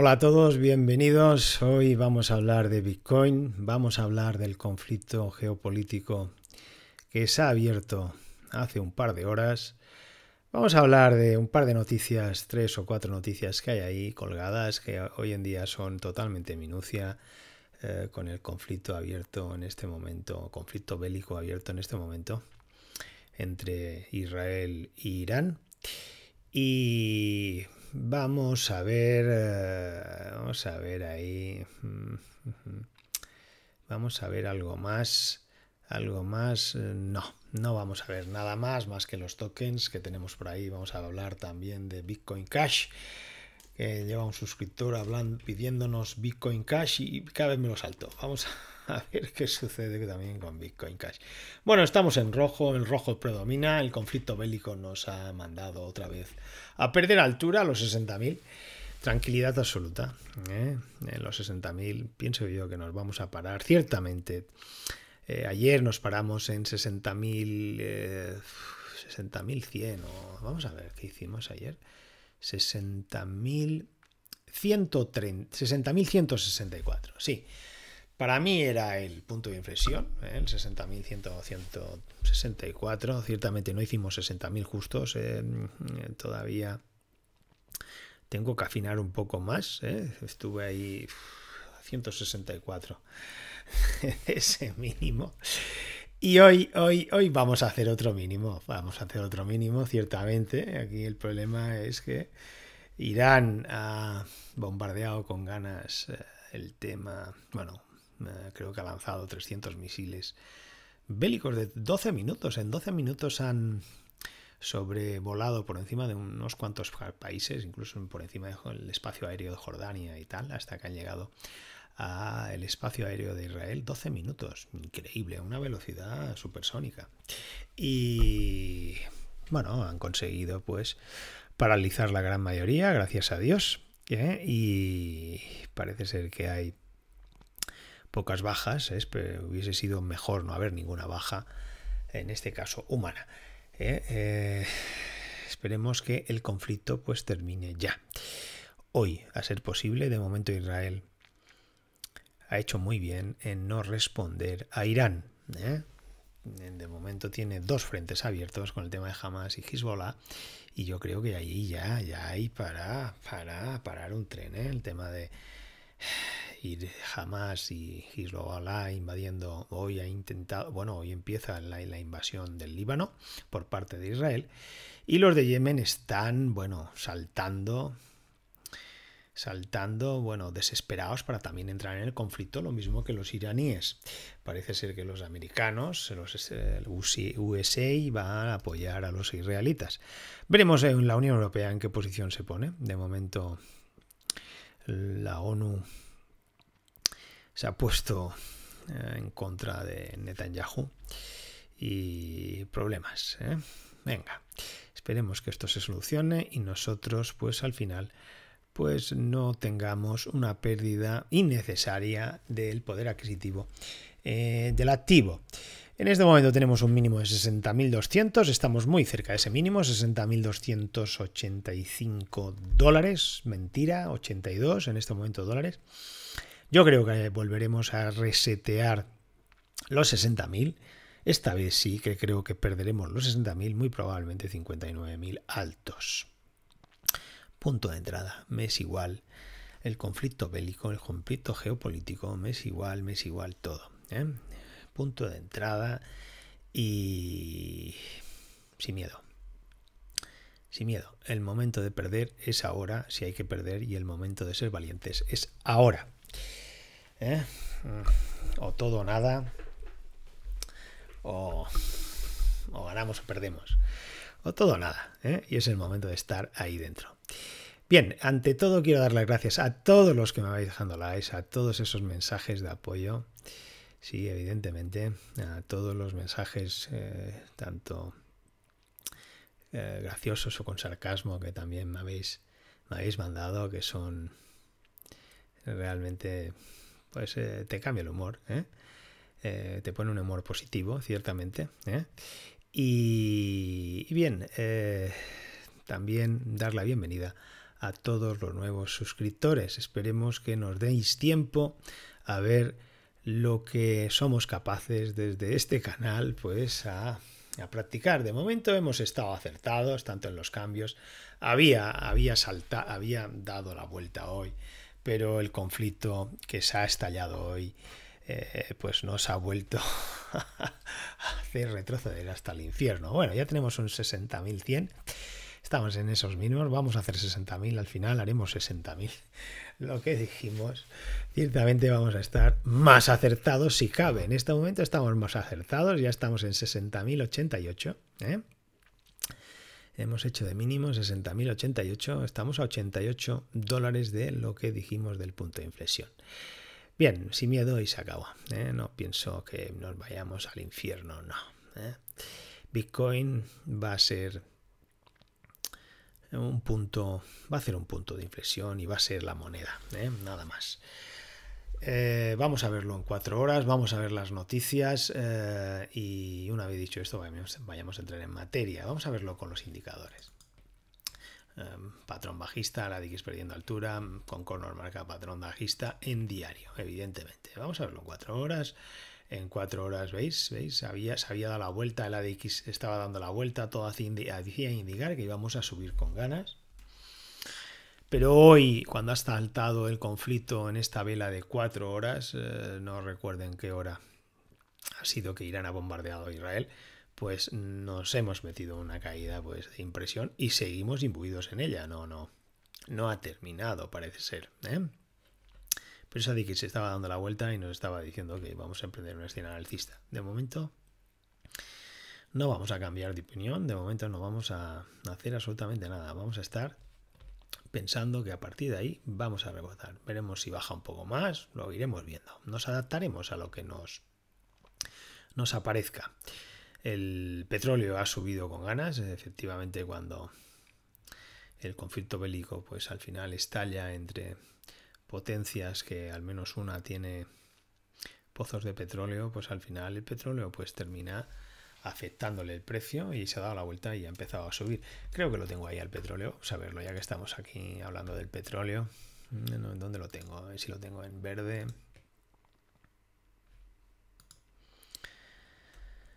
Hola a todos, bienvenidos. Hoy vamos a hablar de Bitcoin, vamos a hablar del conflicto geopolítico que se ha abierto hace un par de horas. Vamos a hablar de un par de noticias, tres o cuatro noticias que hay ahí colgadas, que hoy en día son totalmente minucia, eh, con el conflicto abierto en este momento, conflicto bélico abierto en este momento entre Israel e Irán. Y Vamos a ver, eh, vamos a ver ahí. Mm, vamos a ver algo más, algo más. Eh, no, no vamos a ver nada más, más que los tokens que tenemos por ahí. Vamos a hablar también de Bitcoin Cash. Que lleva un suscriptor hablando, pidiéndonos Bitcoin Cash y cada vez me lo salto. Vamos a a ver qué sucede también con Bitcoin Cash. Bueno, estamos en rojo, el rojo predomina, el conflicto bélico nos ha mandado otra vez a perder altura a los 60.000. Tranquilidad absoluta. ¿eh? En los 60.000 pienso yo que nos vamos a parar. Ciertamente, eh, ayer nos paramos en 60.000... 60.100 eh, o vamos a ver qué hicimos ayer. 60.164, sí. Para mí era el punto de inflexión, ¿eh? el 60.164. Ciertamente no hicimos 60.000 justos ¿eh? mm, todavía. Tengo que afinar un poco más. ¿eh? Estuve ahí a 164 ese mínimo. Y hoy, hoy, hoy vamos a hacer otro mínimo. Vamos a hacer otro mínimo, ciertamente. Aquí el problema es que Irán ha bombardeado con ganas el tema. Bueno, eh, creo que ha lanzado 300 misiles bélicos de 12 minutos. En 12 minutos han sobrevolado por encima de unos cuantos países, incluso por encima del espacio aéreo de Jordania y tal, hasta que han llegado al espacio aéreo de Israel 12 minutos. Increíble, a una velocidad supersónica. Y bueno, han conseguido pues paralizar la gran mayoría, gracias a Dios. ¿eh? Y parece ser que hay pocas bajas, ¿eh? pero hubiese sido mejor no haber ninguna baja, en este caso humana. ¿eh? Eh, esperemos que el conflicto pues termine ya. Hoy, a ser posible, de momento Israel ha hecho muy bien en no responder a Irán. De momento tiene dos frentes abiertos con el tema de Hamas y Hezbollah y yo creo que ahí ya, ya hay para, para parar un tren. El tema de ir jamás y Hezbollah invadiendo. Hoy ha intentado, bueno, hoy empieza la, invasión del Líbano por parte de Israel. Y los de Yemen están, bueno, saltando, saltando, bueno, desesperados para también entrar en el conflicto, lo mismo que los iraníes. Parece ser que los americanos, los eh, el USA, van a apoyar a los israelitas. Veremos en la Unión Europea en qué posición se pone. De momento la ONU se ha puesto eh, en contra de Netanyahu y problemas. ¿eh? Venga, esperemos que esto se solucione y nosotros pues al final pues no tengamos una pérdida innecesaria del poder adquisitivo eh, del activo. En este momento tenemos un mínimo de 60.200, estamos muy cerca de ese mínimo, 60.285 dólares, mentira, 82 en este momento dólares. Yo creo que volveremos a resetear los 60.000. Esta vez sí que creo que perderemos los 60.000, muy probablemente 59.000 altos. Punto de entrada, mes igual. El conflicto bélico, el conflicto geopolítico, mes igual, mes igual todo. ¿eh? Punto de entrada y sin miedo. Sin miedo. El momento de perder es ahora, si hay que perder, y el momento de ser valientes es ahora. ¿Eh? Mm. O todo o nada. O, ganamos o perdemos. O todo o nada. ¿eh? Y es el momento de estar ahí dentro. Bien, ante todo quiero dar las gracias a todos los que me habéis dejando likes, a todos esos mensajes de apoyo. Sí, evidentemente, a todos los mensajes, eh, tanto graciosos o con sarcasmo, que también me habéis, me habéis mandado, que son realmente pues eh, te cambia el humor, ¿eh? Eh, te pone un humor positivo, ciertamente. Y, bien, también dar la bienvenida a todos los nuevos suscriptores. Esperemos que nos deis tiempo a ver lo que somos capaces desde este canal, pues a practicar. De momento hemos estado acertados, tanto en los cambios. Había, había, había dado la vuelta hoy pero el conflicto que se ha estallado hoy eh, pues nos ha vuelto a hacer retroceder hasta el infierno. Bueno, ya tenemos un 60.100. Estamos en esos mínimos, vamos a hacer 60.000, al final haremos 60.000. Lo que dijimos, ciertamente vamos a estar más acertados si cabe. En este momento estamos más acertados, ya estamos en 60.088. ¿eh? Hemos hecho de mínimo 60.088, estamos a 88 dólares de lo que dijimos del punto de inflexión. Bien, sin miedo y se acaba. ¿eh? No pienso que nos vayamos al infierno, no. ¿eh? Bitcoin va a ser un punto, va a ser un punto de inflexión y va a ser la moneda, ¿eh? nada más. Eh, vamos a verlo en cuatro horas, vamos a ver las noticias eh, y una vez dicho esto vayamos, a entrar en materia. Vamos a verlo con los indicadores. Em, patrón bajista, la DX perdiendo altura, con Connor marca patrón bajista en diario, evidentemente. Vamos a verlo en cuatro horas. En cuatro horas, ¿veis? ¿Veis? Había, se había dado la vuelta, el ADX estaba dando la vuelta, todo hacía indicar que íbamos a subir con ganas. Pero hoy, cuando ha saltado el conflicto en esta vela de cuatro horas, eh, no recuerden qué hora ha sido que Irán ha bombardeado a Israel, pues nos hemos metido en una caída pues, de impresión y seguimos imbuidos en ella. No, no, no ha terminado, parece ser. ¿eh? Pero esa que se estaba dando la vuelta y nos estaba diciendo que vamos a emprender una escena alcista. De momento, no vamos a cambiar de opinión, de momento no vamos a hacer absolutamente nada. Vamos a estar pensando que a partir de ahí vamos a rebotar. Veremos si baja un poco más, lo iremos viendo. Nos adaptaremos a lo que nos, nos aparezca. El petróleo ha subido con ganas, efectivamente cuando el conflicto bélico pues al final estalla entre potencias que al menos una tiene pozos de petróleo, pues al final el petróleo pues termina afectándole el precio y se ha dado la vuelta y ha empezado a subir. Creo que lo tengo ahí al petróleo, saberlo ya que estamos aquí hablando del petróleo. Mm, ¿Dónde lo tengo? A ver si lo tengo en verde.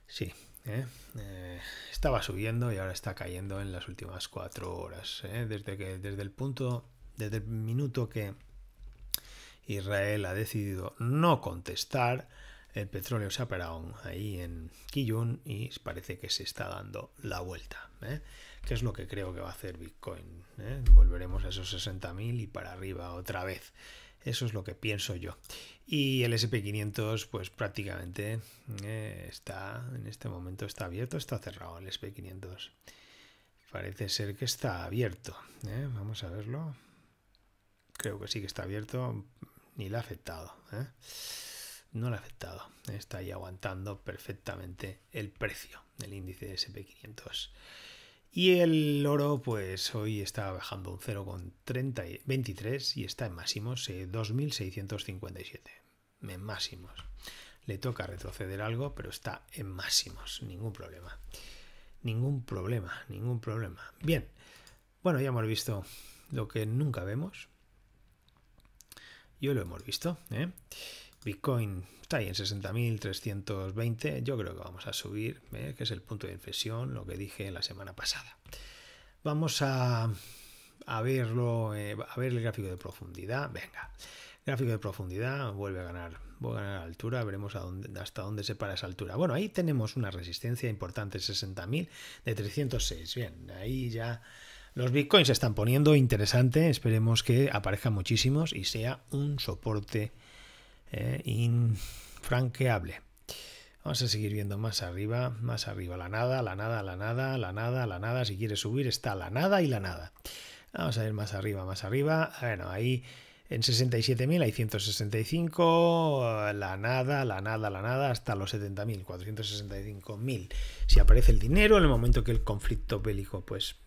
Sí, ¿eh? Eh, estaba subiendo y ahora está cayendo en las últimas cuatro horas. ¿eh? Desde, que, desde el punto, desde el minuto que Israel ha decidido no contestar, el petróleo se ha parado ahí en Kijun y parece que se está dando la vuelta. ¿eh? que ¿Qué es lo que creo que va a hacer Bitcoin? ¿eh? Volveremos a esos 60.000 y para arriba otra vez. Eso es lo que pienso yo. Y el SP500, pues prácticamente eh, está, en este momento está abierto, está cerrado el SP500. Parece ser que está abierto. Vamos a verlo. Creo que sí que está abierto. Ni le ha afectado no le ha afectado. Está ahí aguantando perfectamente el precio del índice SP500. Y el oro, pues hoy está bajando un 0,23 y está en máximos, 2.657. Eh, en máximos. Le toca retroceder algo, pero está en máximos. Ningún problema. Ningún problema, ningún problema. Bien. Bueno, ya hemos visto lo que nunca vemos. Yo lo hemos visto. ¿eh? Bitcoin está ahí en 60.320. Yo creo que vamos a subir, ¿eh? que es el punto de inflexión, lo que dije la semana pasada. Vamos a, verlo, eh, a ver el gráfico de profundidad. Venga, gráfico de profundidad vuelve a ganar, vuelve a ganar altura. Veremos hasta dónde se para esa altura. Bueno, ahí tenemos una resistencia importante, 60.000 de 306. Bien, ahí ya. Los bitcoins se están poniendo interesante, esperemos que aparezcan muchísimos y sea un soporte eh, infranqueable. Vamos a seguir viendo más arriba, más arriba, la nada, la nada, la nada, la nada, la nada. Si quieres subir está la nada y la nada. Vamos a ver más arriba, más arriba. Bueno, ahí en 67.000 hay 165, la nada, la nada, la nada, hasta los 70.000, 465.000. Si aparece el dinero en el momento que el conflicto bélico, pues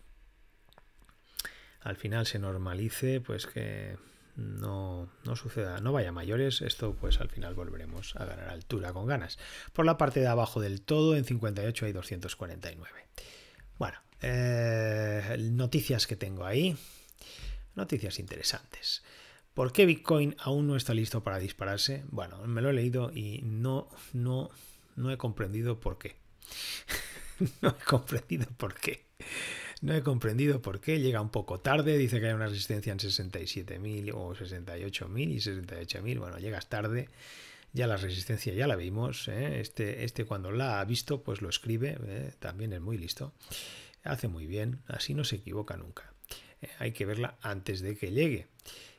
al final se normalice, pues que no, no suceda, no vaya mayores, esto pues al final volveremos a ganar altura con ganas. Por la parte de abajo del todo, en 58 hay 249. Bueno, eh, noticias que tengo ahí, noticias interesantes. ¿Por qué Bitcoin aún no está listo para dispararse? Bueno, me lo he leído y no, no he comprendido por qué. no he comprendido por qué. No he comprendido por qué, llega un poco tarde, dice que hay una resistencia en 67.000 o 68.000 y 68.000, bueno, llegas tarde, ya la resistencia ya la vimos, ¿eh? este, este cuando la ha visto pues lo escribe, ¿eh? también es muy listo, hace muy bien, así no se equivoca nunca, ¿eh? hay que verla antes de que llegue.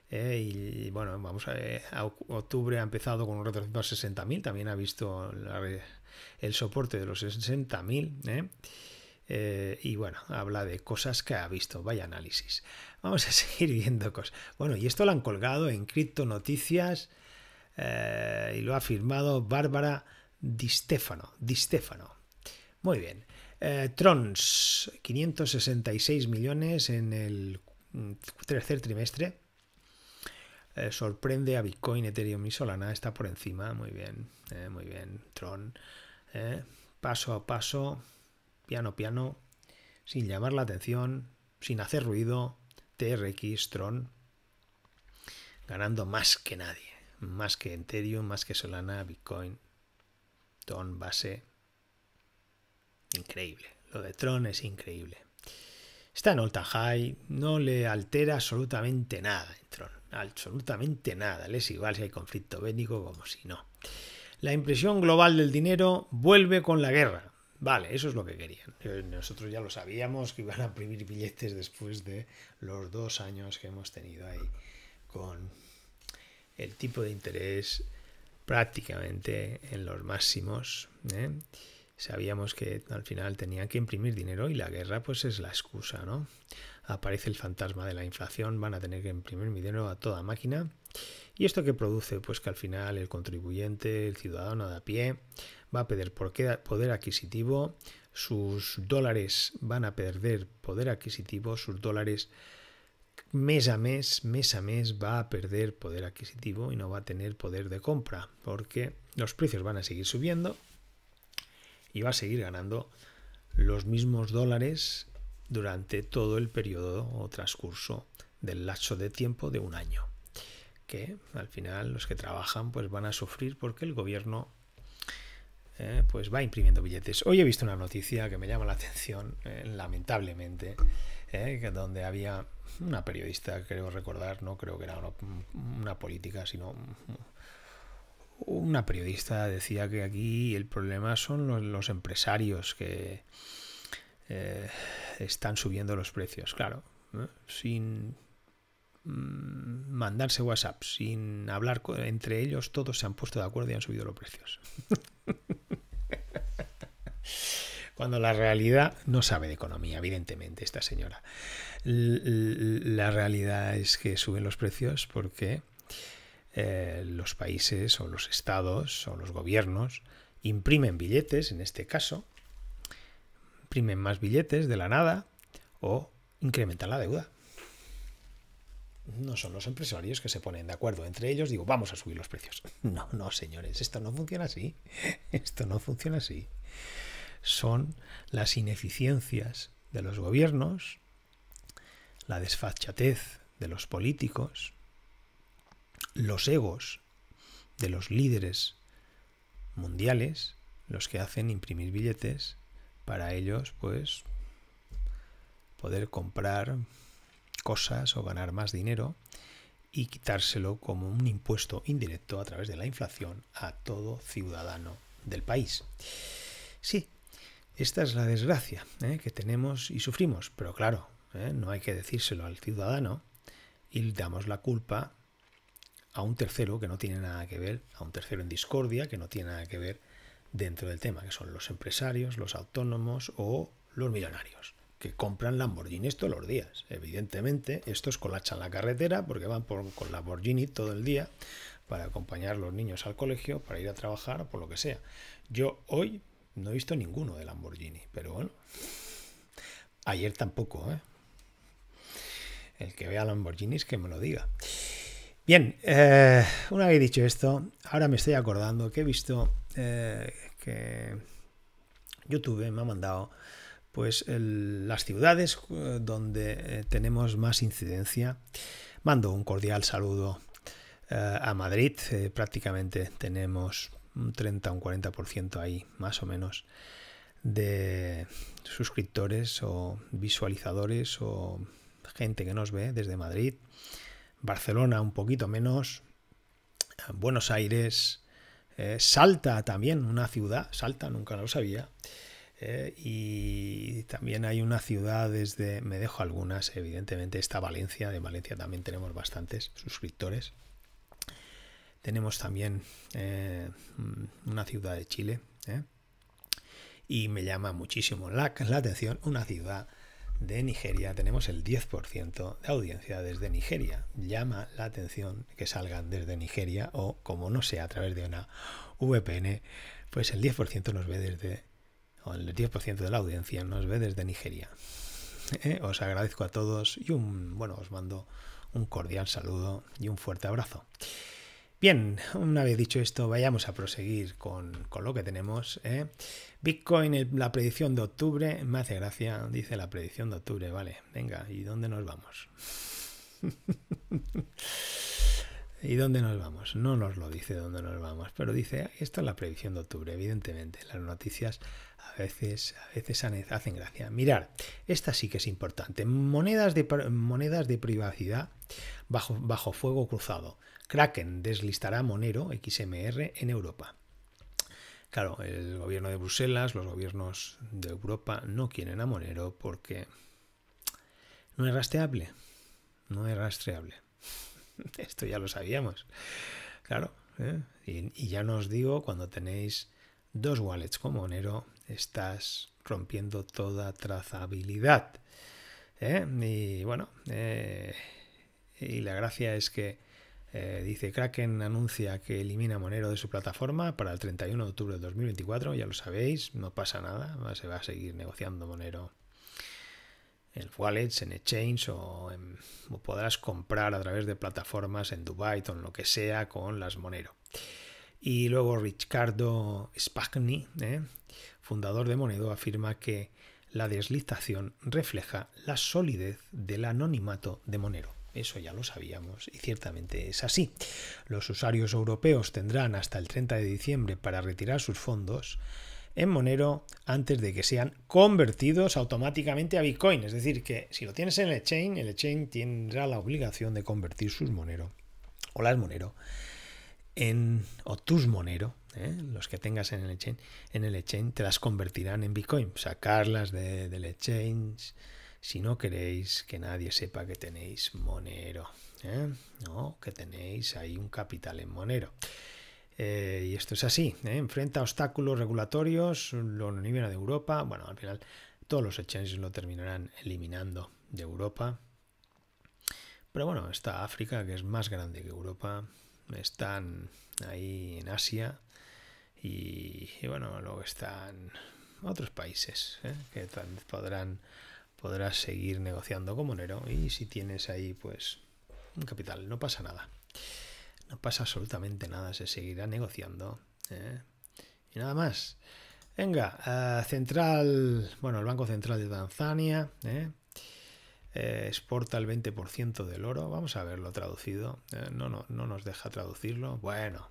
y bueno, vamos a, ver, octubre ha empezado con un retroceso a 60.000, también ha visto el soporte de los 60.000. Eh, y bueno, habla de cosas que ha visto. Vaya análisis. Vamos a seguir viendo cosas. Bueno, y esto lo han colgado en Cripto Noticias eh, y lo ha firmado Bárbara Di Stefano. Muy bien. Eh, Trons, 566 millones en el tercer trimestre. sorprende a Bitcoin, Ethereum y Solana. Está por encima. Muy bien. muy bien. Tron. paso a paso piano piano, sin llamar la atención, sin hacer ruido, TRX, Tron, ganando más que nadie, más que Ethereum, más que Solana, Bitcoin, Tron, base. Increíble, lo de Tron es increíble. Está en Alta High, no le altera absolutamente nada en Tron, absolutamente nada, le es igual si hay conflicto bélico como si no. La impresión global del dinero vuelve con la guerra. Vale, eso es lo que querían. Eh, nosotros ya lo sabíamos que iban a imprimir billetes después de los dos años que hemos tenido ahí con el tipo de interés prácticamente en los máximos. ¿eh? Sabíamos que al final tenían que imprimir dinero y la guerra pues es la excusa, ¿no? Aparece el fantasma de la inflación, van a tener que imprimir dinero a toda máquina ¿Y esto qué produce? Pues que al final el contribuyente, el ciudadano de a pie, va a perder poder adquisitivo, sus dólares van a perder poder adquisitivo, sus dólares mes a mes, mes a mes va a perder poder adquisitivo y no va a tener poder de compra, porque los precios van a seguir subiendo y va a seguir ganando los mismos dólares durante todo el periodo o transcurso del lapso de tiempo de un año que al final los que trabajan pues van a sufrir porque el gobierno eh, pues va imprimiendo billetes. Hoy he visto una noticia que me llama la atención, eh, lamentablemente, eh, donde había una periodista, creo recordar, no creo que era una, política, sino una periodista decía que aquí el problema son los empresarios que están subiendo los precios, claro, sin Mm, mandarse WhatsApp sin hablar entre ellos, todos se han puesto de acuerdo y han subido los precios. Cuando la realidad no sabe de economía, evidentemente, esta señora. La realidad es que suben los precios porque eh, los países o los estados o los gobiernos imprimen billetes, en este caso, imprimen más billetes de la nada o incrementan la deuda no son los empresarios que se ponen de acuerdo entre ellos, digo, vamos a subir los precios. No, no, señores, esto no funciona así. Esto no funciona así. Son las ineficiencias de los gobiernos, la desfachatez de los políticos, los egos de los líderes mundiales, los que hacen imprimir billetes para ellos, pues, poder comprar cosas o ganar más dinero y quitárselo como un impuesto indirecto a través de la inflación a todo ciudadano del país. Sí, esta es la desgracia ¿eh? que tenemos y sufrimos, pero claro, ¿eh? no hay que decírselo al ciudadano y le damos la culpa a un tercero que no tiene nada que ver, a un tercero en discordia que no tiene nada que ver dentro del tema, que son los empresarios, los autónomos o los millonarios que compran Lamborghinis todos los días. Evidentemente, estos colachan la carretera porque van por, con Lamborghini todo el día para acompañar a los niños al colegio, para ir a trabajar, por lo que sea. Yo hoy no he visto ninguno de Lamborghini, pero bueno, ayer tampoco. ¿eh? El que vea Lamborghinis que me lo diga. Bien, eh, una vez dicho esto, ahora me estoy acordando que he visto eh, que YouTube me ha mandado pues las ciudades eh, donde eh, tenemos más incidencia. Mando un cordial saludo eh, a Madrid, prácticamente tenemos un 30 o un 40% ahí, más o menos, de suscriptores o visualizadores o gente que nos ve desde Madrid. Barcelona un poquito menos, Buenos Aires, Salta también, una ciudad, Salta nunca lo sabía, ¿eh? y también hay una ciudad desde, me dejo algunas, evidentemente está Valencia, de Valencia también tenemos bastantes suscriptores. Tenemos también eh, mm, una ciudad de Chile. ¿eh? Y me llama muchísimo la, la atención una ciudad de Nigeria. Tenemos el 10% de audiencia desde Nigeria. Llama la atención que salgan desde Nigeria o, como no sea, a través de una VPN, pues el 10% nos ve desde el 10% de la audiencia nos ve desde Nigeria. ¿Eh? os agradezco a todos y un, bueno, os mando un cordial saludo y un fuerte abrazo. Bien, una vez dicho esto, vayamos a proseguir con, lo que tenemos. ¿eh? Bitcoin, la predicción de octubre, me hace gracia, dice la predicción de octubre, vale, venga, ¿y dónde nos vamos? ¿Y dónde nos vamos? No nos lo dice dónde nos vamos, pero dice, esta es la predicción de octubre, evidentemente. Las noticias a veces, a veces hacen gracia. Mirar, esta sí que es importante. Monedas de, monedas de privacidad bajo, bajo fuego cruzado. Kraken deslistará Monero XMR en Europa. Claro, el gobierno de Bruselas, los gobiernos de Europa no quieren a Monero porque no es rastreable. No es rastreable. Esto ya lo sabíamos. Claro. ¿eh? Y, y ya nos digo, cuando tenéis dos wallets con Monero, estás rompiendo toda trazabilidad. ¿eh? Y bueno, eh, y la gracia es que eh, dice Kraken anuncia que elimina Monero de su plataforma para el 31 de octubre de 2024, ya lo sabéis, no pasa nada, se va a seguir negociando Monero en wallets, en exchange o, podrás comprar a través de plataformas en Dubai o en lo que sea con las Monero. Y luego Ricardo Spagni, fundador de Monero, afirma que la deslistación refleja la solidez del anonimato de Monero. Eso ya lo sabíamos y ciertamente es así. Los usuarios europeos tendrán hasta el 30 de diciembre para retirar sus fondos en Monero antes de que sean convertidos automáticamente a Bitcoin. Es decir, que si lo tienes en el chain, el exchange tendrá la obligación de convertir sus Monero o las Monero en, o tus Monero ¿eh? los que tengas en el, exchange, en el exchange te las convertirán en Bitcoin, sacarlas del exchange si no queréis que nadie sepa que tenéis Monero, ¿eh? que tenéis ahí un capital en Monero. Eh, y esto es así, enfrenta obstáculos regulatorios, lo nivel de Europa, bueno, al final todos los exchanges lo terminarán eliminando de Europa. Pero bueno, está África, que es más grande que Europa, están ahí en Asia, y, bueno, luego están otros países ¿eh? que podrán podrás seguir negociando con Monero y si tienes ahí pues un capital, no pasa nada. No pasa absolutamente nada, se seguirá negociando. ¿eh? Y nada más. Venga, eh, Central, bueno, el Banco Central de Tanzania exporta el 20% del oro. Vamos a verlo traducido. no, no, nos deja traducirlo. Bueno,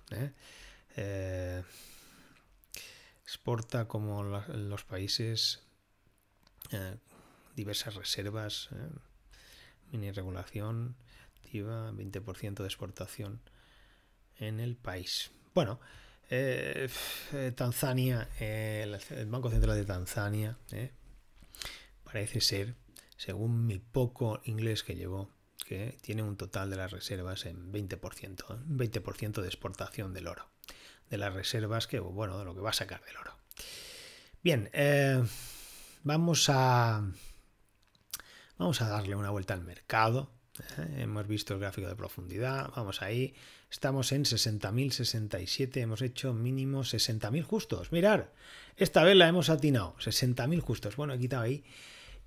exporta como los países eh, diversas reservas, eh, mini regulación, activa 20% de exportación en el país. Bueno, eh, Tanzania, el, Banco Central de Tanzania, parece ser, según mi poco inglés que llevo, que tiene un total de las reservas en 20%, 20% de exportación del oro de las reservas que, bueno, de lo que va a sacar del oro. Bien, eh, vamos a. Vamos a darle una vuelta al mercado. Eh. Hemos visto el gráfico de profundidad. Vamos ahí. Estamos en 60.067. Hemos hecho mínimo 60.000 justos. Mirar, esta vez la hemos atinado. 60.000 justos. Bueno, he quitado ahí.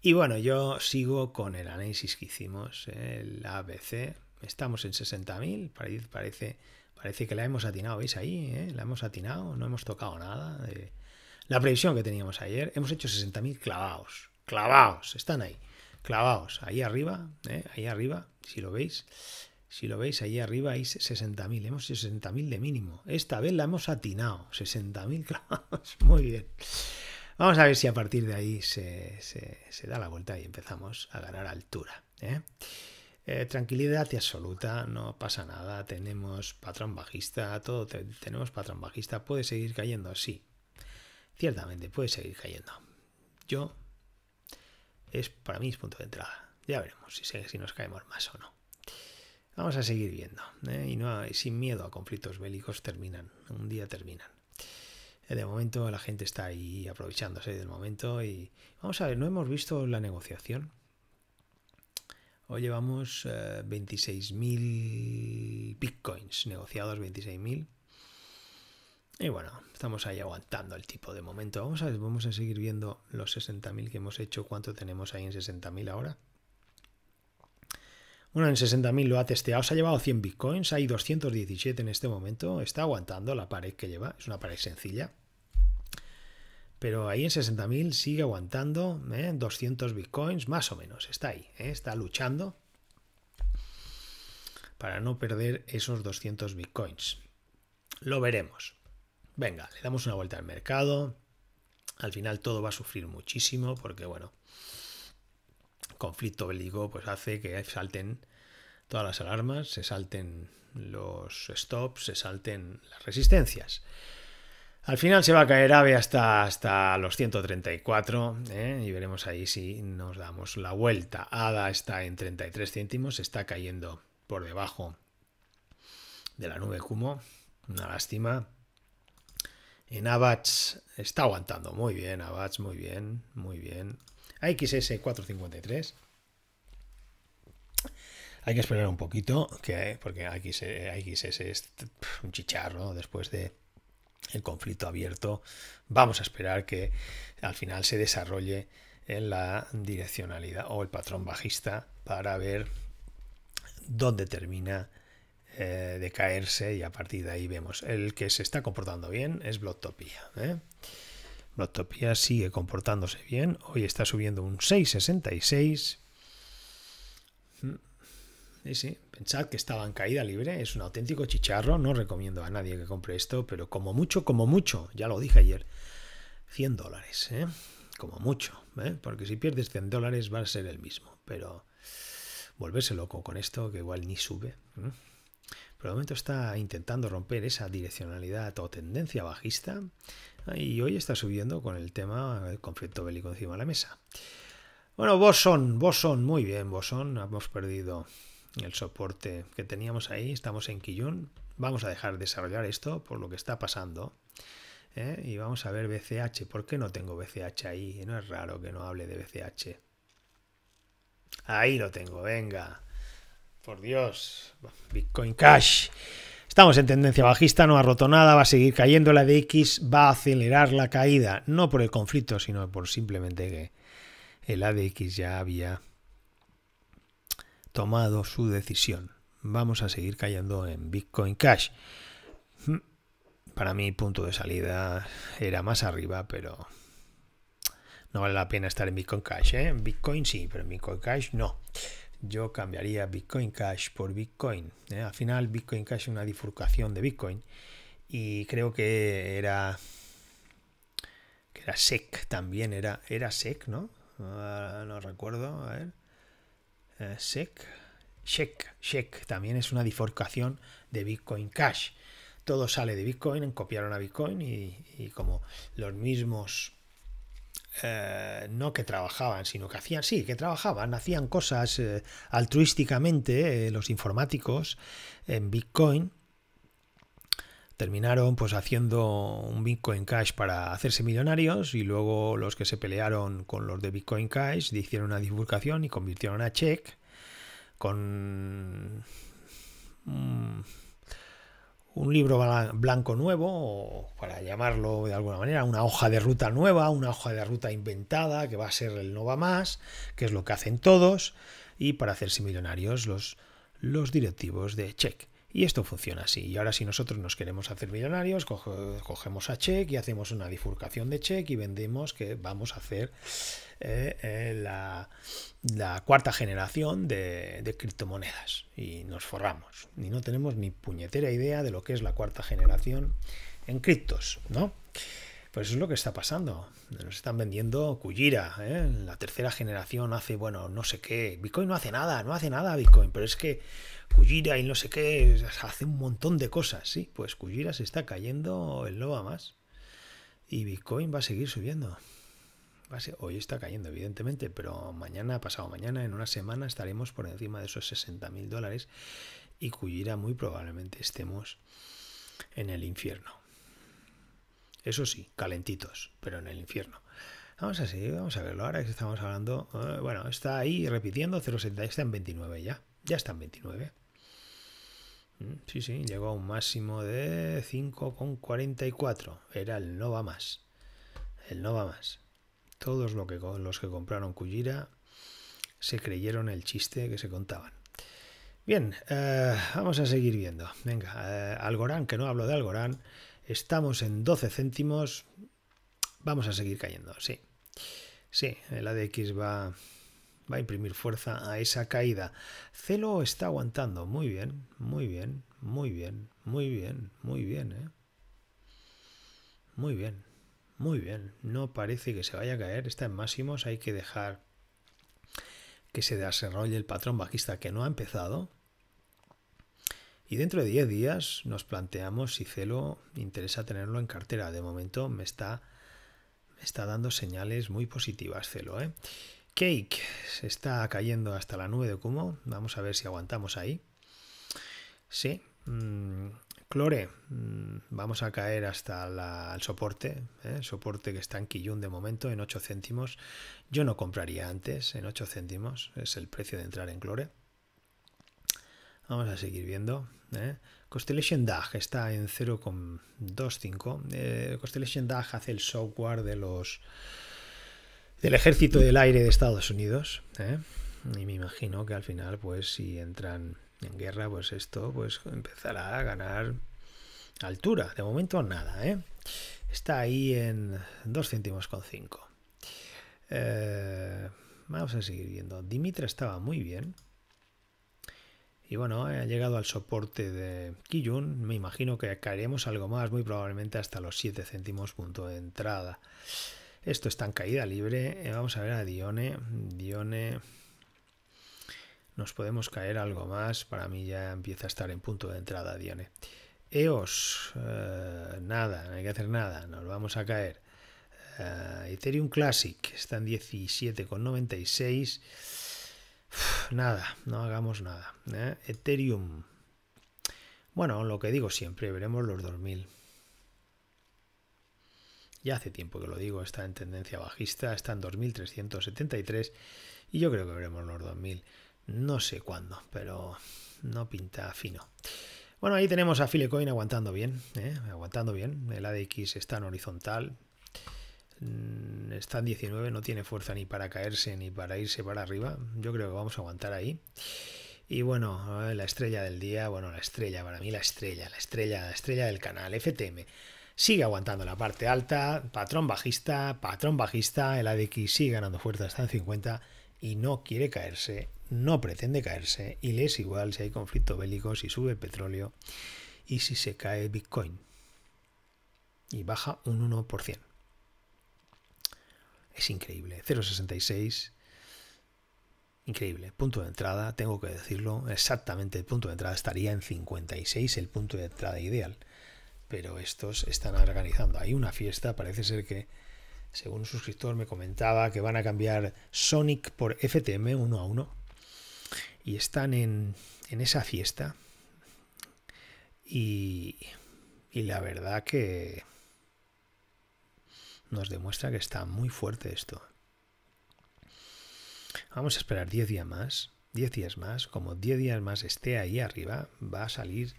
Y bueno, yo sigo con el análisis que hicimos, eh, el ABC. Estamos en 60.000. Parece Parece que la hemos atinado, ¿veis ahí? Eh? La hemos atinado, no hemos tocado nada. la previsión que teníamos ayer, hemos hecho 60.000 clavados. Clavados, están ahí. Clavados, ahí arriba, eh, ahí arriba, si lo veis. Si lo veis, ahí arriba hay 60.000. Hemos hecho 60.000 de mínimo. Esta vez la hemos atinado. 60.000 clavados. Muy bien. Vamos a ver si a partir de ahí se, da la vuelta y empezamos a ganar altura. Eh. Eh, tranquilidad absoluta, no pasa nada, tenemos patrón bajista, todo tenemos patrón bajista, puede seguir cayendo, sí, ciertamente puede seguir cayendo. Yo, es para mí es punto de entrada, ya veremos si, nos caemos más o no. Vamos a seguir viendo, ¿eh? y no, hay sin miedo a conflictos bélicos terminan, un día terminan eh, de momento la gente está ahí aprovechándose del momento y vamos a ver, no hemos visto la negociación Hoy llevamos 26.000 eh, bitcoins negociados, 26.000. Y bueno, estamos ahí aguantando el tipo de momento. Vamos a, vamos a seguir viendo los 60.000 que hemos hecho. ¿Cuánto tenemos ahí en 60.000 ahora? Bueno, en 60.000 lo ha testeado, se ha llevado 100 bitcoins, hay 217 en este momento, está aguantando la pared que lleva, es una pared sencilla, pero ahí en 60.000 sigue aguantando 200 ¿eh? bitcoins, más o menos, está ahí, ¿eh? está luchando para no perder esos 200 bitcoins. Lo veremos. Venga, le damos una vuelta al mercado. Al final todo va a sufrir muchísimo porque, bueno, conflicto bélico pues hace que salten todas las alarmas, se salten los stops, se salten las resistencias. Al final se va a caer AVE hasta, hasta los 134 ¿eh? y veremos ahí si nos damos la vuelta. ADA está en 33 céntimos, está cayendo por debajo de la nube Kumo. Una lástima. En ABATS está aguantando muy bien, ABATS muy bien, muy bien. AXS 453. Hay que esperar un poquito, porque AXS, AXS es un chicharro después de el conflicto abierto, vamos a esperar que al final se desarrolle en la direccionalidad o el patrón bajista para ver dónde termina eh, de caerse y a partir de ahí vemos. El que se está comportando bien es Blottopía. ¿eh? sigue comportándose bien. Hoy está subiendo un 6,66. Sí, Pensad que estaba en caída libre. Es un auténtico chicharro. No recomiendo a nadie que compre esto, pero como mucho, como mucho, ya lo dije ayer, 100 dólares, ¿eh? Como mucho, ¿eh? Porque si pierdes 100 dólares va a ser el mismo, pero volverse loco con esto, que igual ni sube. por Pero momento está intentando romper esa direccionalidad o tendencia bajista ah, y hoy está subiendo con el tema del conflicto bélico encima de la mesa. Bueno, Boson, Boson, muy bien, Boson, hemos perdido el soporte que teníamos ahí, estamos en Kiyun, vamos a dejar de desarrollar esto por lo que está pasando. ¿eh? Y vamos a ver BCH, ¿por qué no tengo BCH ahí? No es raro que no hable de BCH. Ahí lo tengo, venga. Por Dios, Bitcoin Cash. Estamos en tendencia bajista, no ha roto nada, va a seguir cayendo la ADX. va a acelerar la caída, no por el conflicto, sino por simplemente que el ADX ya había tomado su decisión. Vamos a seguir cayendo en Bitcoin Cash. Hmm, para mí punto de salida era más arriba, pero no vale la pena estar en Bitcoin Cash. ¿eh? En Bitcoin sí, pero en Bitcoin Cash no. Yo cambiaría Bitcoin Cash por Bitcoin. ¿eh? Al final Bitcoin Cash es una difurcación de Bitcoin. Y creo que era... Que era SEC también, era, era SEC, ¿no? Ah, no recuerdo, a ver. SEC. SEC, SEC también es una diforcación de Bitcoin Cash. Todo sale de Bitcoin, copiaron a Bitcoin y, como los mismos eh, no que trabajaban, sino que hacían, sí, que trabajaban, hacían cosas eh, altruísticamente eh, los informáticos en Bitcoin, terminaron pues haciendo un Bitcoin Cash para hacerse millonarios y luego los que se pelearon con los de Bitcoin Cash hicieron una divulgación y convirtieron a Check con mm, un, libro blanco nuevo, o para llamarlo de alguna manera, una hoja de ruta nueva, una hoja de ruta inventada que va a ser el Nova Más, que es lo que hacen todos, y para hacerse millonarios los, los directivos de Check. Y esto funciona así. Y ahora si nosotros nos queremos hacer millonarios, cogemos a Check y hacemos una bifurcación de Check y vendemos que vamos a hacer eh, eh, la, cuarta generación de, criptomonedas. Y nos forramos. Y no tenemos ni puñetera idea de lo que es la cuarta generación en criptos, ¿no? Pues eso es lo que está pasando. Nos están vendiendo Cuyira, ¿eh? la tercera generación hace, bueno, no sé qué. Bitcoin no hace nada, no hace nada Bitcoin, pero es que Kujira y no sé qué, hace un montón de cosas, sí, pues Kujira se está cayendo el loba más y Bitcoin va a seguir subiendo. hoy está cayendo, evidentemente, pero mañana, pasado mañana, en una semana estaremos por encima de esos 60 mil dólares y Kujira muy probablemente estemos en el infierno. Eso sí, calentitos, pero en el infierno. Vamos a seguir, vamos a verlo. Ahora que estamos hablando, eh, bueno, está ahí repitiendo 0,70, está en 29 ya. Ya está en 29. Mm, sí, sí, llegó a un máximo de 5,44. Era el no va más. El no va más. Todos que, los que compraron Kujira se creyeron el chiste que se contaban. Bien, eh, vamos a seguir viendo. Venga, eh, Algorán, que no hablo de Algorán. Estamos en 12 céntimos. Vamos a seguir cayendo, sí. Sí, el ADX va va a imprimir fuerza a esa caída. Celo está aguantando, muy bien, muy bien, muy bien, muy bien, muy bien, ¿eh? Muy bien, muy bien. No parece que se vaya a caer, está en máximos, hay que dejar que se desarrolle el patrón bajista que no ha empezado. Y dentro de 10 días nos planteamos si Celo interesa tenerlo en cartera. De momento me está, me está dando señales muy positivas Celo. ¿eh? Cake se está cayendo hasta la nube de Kumo Vamos a ver si aguantamos ahí. Sí. Mm, clore, mm, vamos a caer hasta el soporte. El ¿eh? soporte que está en killun de momento, en 8 céntimos. Yo no compraría antes, en 8 céntimos. Es el precio de entrar en Clore. Vamos a seguir viendo. ¿eh? Constellation DAG está en 0,25. Eh, Constellation DAG hace el software de los del ejército del aire de Estados Unidos. ¿eh? Y me imagino que al final, pues si entran en guerra, pues esto pues empezará a ganar altura. De momento nada, ¿eh? Está ahí en 2 céntimos con 5. Eh, vamos a seguir viendo. Dimitra estaba muy bien. Y bueno, ha llegado al soporte de Kiyun. Me imagino que caeremos algo más, muy probablemente hasta los 7 céntimos punto de entrada. Esto está en caída libre. Eh, vamos a ver a Dione. Dione. Nos podemos caer algo más. Para mí ya empieza a estar en punto de entrada Dione. EOS. Eh, nada, no hay que hacer nada. Nos vamos a caer. Eh, Ethereum Classic. Está en 17,96. Nada, no hagamos nada. Eh. Ethereum. Bueno, lo que digo siempre, veremos los 2000 ya hace tiempo que lo digo, está en tendencia bajista, está en 2373 y yo creo que veremos los 2000, no sé cuándo, pero no pinta fino. Bueno, ahí tenemos a Filecoin aguantando bien, ¿eh? aguantando bien, el ADX está en horizontal, mm, está en 19, no tiene fuerza ni para caerse ni para irse para arriba, yo creo que vamos a aguantar ahí. Y bueno, eh, la estrella del día, bueno, la estrella, para mí la estrella, la estrella, la estrella del canal, FTM sigue aguantando la parte alta, patrón bajista, patrón bajista, el ADX sigue ganando fuerza hasta en 50 y no quiere caerse, no pretende caerse y le es igual si hay conflicto bélico, si sube el petróleo y si se cae Bitcoin y baja un 1%. Es increíble, 0,66. Increíble, punto de entrada, tengo que decirlo, exactamente el punto de entrada estaría en 56, el punto de entrada ideal pero estos están organizando hay una fiesta. Parece ser que, según un suscriptor me comentaba, que van a cambiar Sonic por FTM uno a uno. Y están en, esa fiesta. Y, y la verdad que nos demuestra que está muy fuerte esto. Vamos a esperar 10 días más. 10 días más. Como 10 días más esté ahí arriba, va a salir,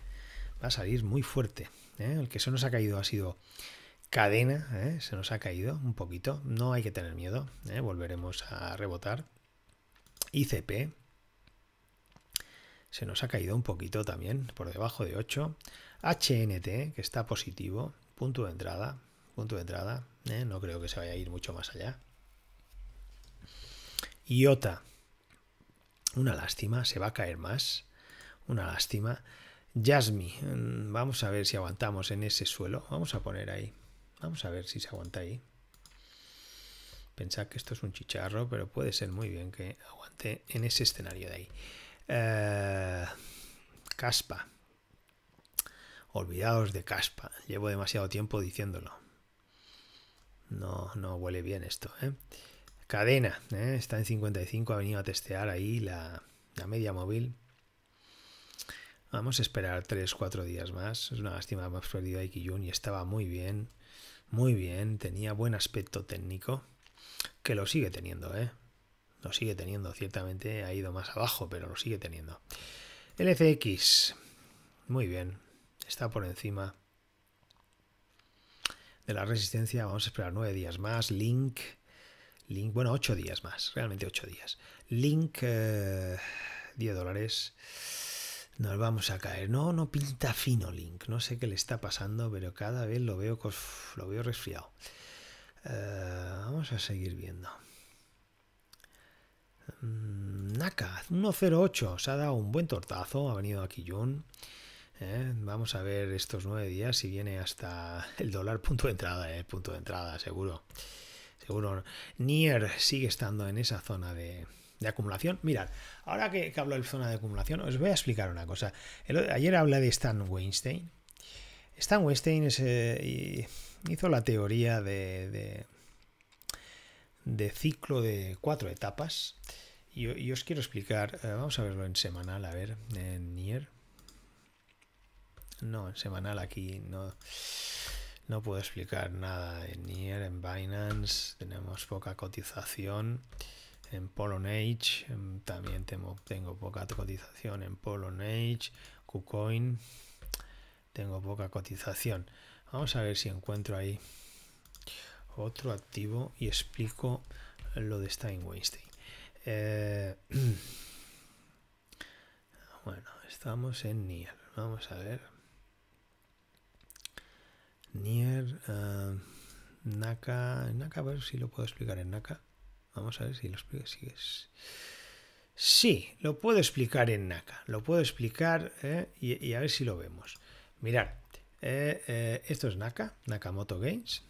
va a salir muy fuerte. ¿eh? el que se nos ha caído ha sido cadena, ¿eh? se nos ha caído un poquito, no hay que tener miedo, ¿eh? volveremos a rebotar. ICP se nos ha caído un poquito también, por debajo de 8. HNT, que está positivo, punto de entrada, punto de entrada, no creo que se vaya a ir mucho más allá. IOTA, una lástima, se va a caer más, una lástima. Jasmine, vamos a ver si aguantamos en ese suelo. Vamos a poner ahí. Vamos a ver si se aguanta ahí. Pensad que esto es un chicharro, pero puede ser muy bien que aguante en ese escenario de ahí. Eh, caspa. Olvidaos de caspa. Llevo demasiado tiempo diciéndolo. No, no huele bien esto. ¿eh? Cadena. ¿eh? Está en 55. Ha venido a testear ahí la, la media móvil. Vamos a esperar 3-4 días más. Es una lástima, más perdido a Yun y estaba muy bien. Muy bien, tenía buen aspecto técnico. Que lo sigue teniendo, ¿eh? Lo sigue teniendo, ciertamente ha ido más abajo, pero lo sigue teniendo. LCX, muy bien, está por encima de la resistencia. Vamos a esperar 9 días más. Link, Link, bueno, 8 días más, realmente 8 días. Link, 10 eh, dólares nos vamos a caer. No, no pinta fino Link. No sé qué le está pasando, pero cada vez lo veo, lo veo resfriado. Eh, vamos a seguir viendo. Mm, Naka, 1.08. Se ha dado un buen tortazo. Ha venido aquí Jun. Eh, vamos a ver estos nueve días si viene hasta el dólar punto de entrada, eh, punto de entrada, seguro. Seguro. Nier sigue estando en esa zona de, de acumulación. Mirad, ahora que, hablo de zona de acumulación, os voy a explicar una cosa. ayer hablé de Stan Weinstein. Stan Weinstein eh, hizo la teoría de, de, ciclo de cuatro etapas. Y, os quiero explicar, eh, vamos a verlo en semanal, a ver, en Nier. No, en semanal aquí no, no puedo explicar nada en Nier, en Binance, tenemos poca cotización en Polonage em, también tengo, tengo poca cotización en polonage KuCoin, tengo poca cotización. Vamos a ver si encuentro ahí otro activo y explico lo de Stein Weinstein. Eh, bueno, estamos en Nier. Vamos a ver. Nier, eh, Naka, Naka, a ver si lo puedo explicar en Naka. Vamos a ver si lo explico. Sí, lo puedo explicar en Naka, Lo puedo explicar eh, y, a ver si lo vemos. Mirad, eh, eh, esto es Naka, Nakamoto Games.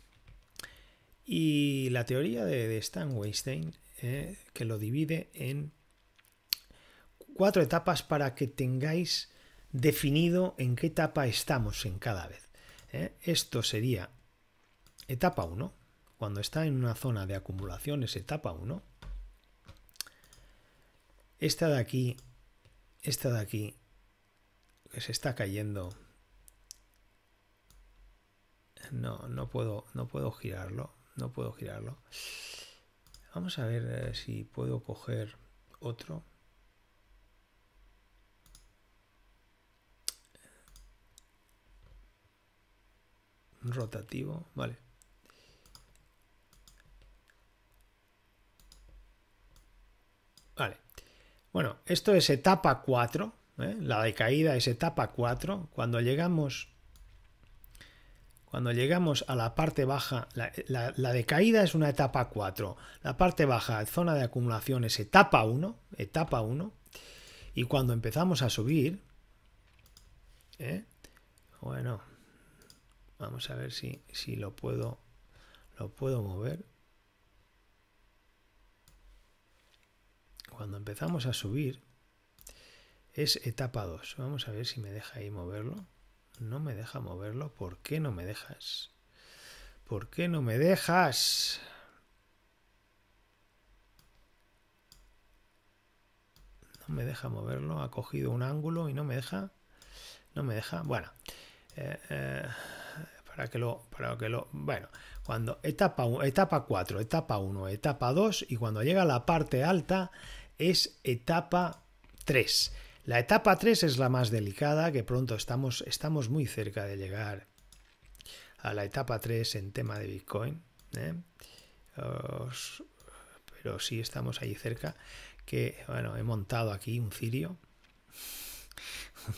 Y la teoría de, de Stan Weinstein, que lo divide en cuatro etapas para que tengáis definido en qué etapa estamos en cada vez. Esto sería etapa 1, cuando está en una zona de acumulación, es etapa 1, esta de aquí, esta de aquí, que se está cayendo, no, no puedo, no puedo girarlo, no puedo girarlo. Vamos a ver eh, si puedo coger otro. Rotativo, vale. Vale. Bueno, esto es etapa 4. ¿eh? La decaída es etapa 4. Cuando llegamos. Cuando llegamos a la parte baja, la, decaída es una etapa 4. La parte baja, zona de acumulación, es etapa 1. Etapa 1. Y cuando empezamos a subir. ¿eh? Bueno. Vamos a ver si, si lo puedo. Lo puedo mover. cuando empezamos a subir es etapa 2. Vamos a ver si me deja ahí moverlo. No me deja moverlo. ¿Por qué no me dejas? ¿Por qué no me dejas? No me deja moverlo. Ha cogido un ángulo y no me deja. No me deja. Bueno. Eh, eh, para que lo, para que lo, bueno, cuando etapa, etapa 4, etapa 1, etapa 2 y cuando llega a la parte alta, es etapa 3. La etapa 3 es la más delicada, que pronto estamos, estamos muy cerca de llegar a la etapa 3 en tema de Bitcoin. ¿eh? pero sí estamos ahí cerca. Que bueno, he montado aquí un cirio.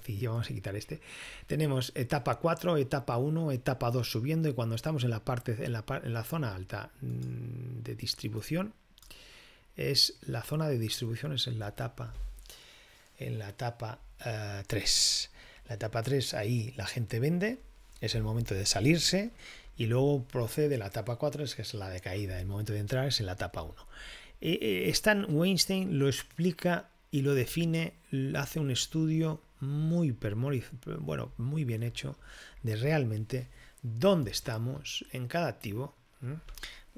y vamos a quitar este. Tenemos etapa 4, etapa 1, etapa 2 subiendo. Y cuando estamos en la parte en la, en la zona alta mm, de distribución, es la zona de distribuciones en la etapa en la etapa 3. Eh, la etapa 3 ahí la gente vende, es el momento de salirse y luego procede la etapa 4, es que es la de caída, el momento de entrar es en la etapa 1. Eh, eh, Stan Weinstein lo explica y lo define, hace un estudio muy, bueno, muy bien hecho de realmente dónde estamos en cada activo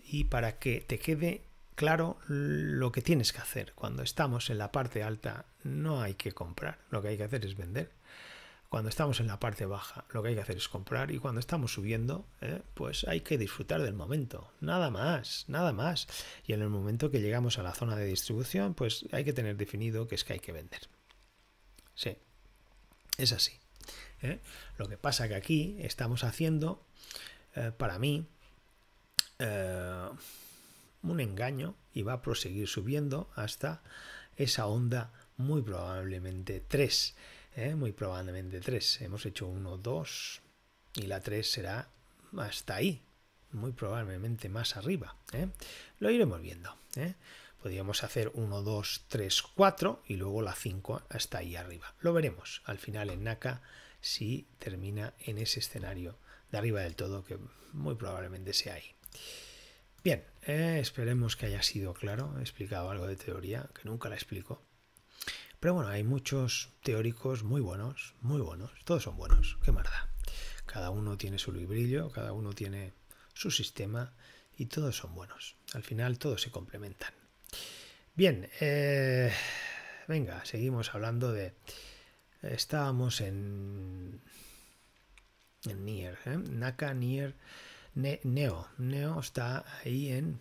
y para que te quede claro lo que tienes que hacer. Cuando estamos en la parte alta no hay que comprar, lo que hay que hacer es vender. Cuando estamos en la parte baja lo que hay que hacer es comprar y cuando estamos subiendo ¿eh? pues hay que disfrutar del momento, nada más, nada más. Y en el momento que llegamos a la zona de distribución pues hay que tener definido que es que hay que vender. Sí, es así. ¿eh? Lo que pasa que aquí estamos haciendo, eh, para mí, un engaño y va a proseguir subiendo hasta esa onda muy probablemente 3. ¿eh? Muy probablemente 3. Hemos hecho 1, 2 y la 3 será hasta ahí. Muy probablemente más arriba. ¿eh? Lo iremos viendo. ¿eh? Podríamos hacer 1, 2, 3, 4 y luego la 5 hasta ahí arriba. Lo veremos al final en NACA si termina en ese escenario de arriba del todo que muy probablemente sea ahí. Bien, eh, esperemos que haya sido claro, he explicado algo de teoría, que nunca la explico. Pero bueno, hay muchos teóricos muy buenos, muy buenos, todos son buenos, qué marda. Cada uno tiene su librillo, cada uno tiene su sistema y todos son buenos. Al final todos se complementan. Bien, eh, venga, seguimos hablando de... Estábamos en... en Nier, ¿eh? Naka Nier Neo. Neo está ahí en...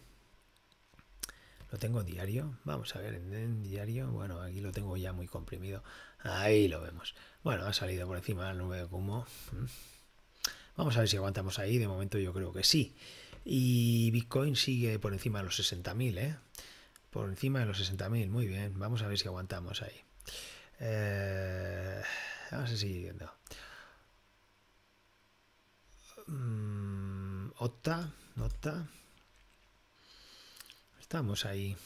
¿Lo tengo en diario? Vamos a ver, en, diario. Bueno, aquí lo tengo ya muy comprimido. Ahí lo vemos. Bueno, ha salido por encima la nube de mm. Vamos a ver si aguantamos ahí. De momento yo creo que sí. Y Bitcoin sigue por encima de los 60.000, ¿eh? Por encima de los 60.000. Muy bien. Vamos a ver si aguantamos ahí. Eh, vamos a seguir viendo. Mm. Octa, Octa. Estamos ahí.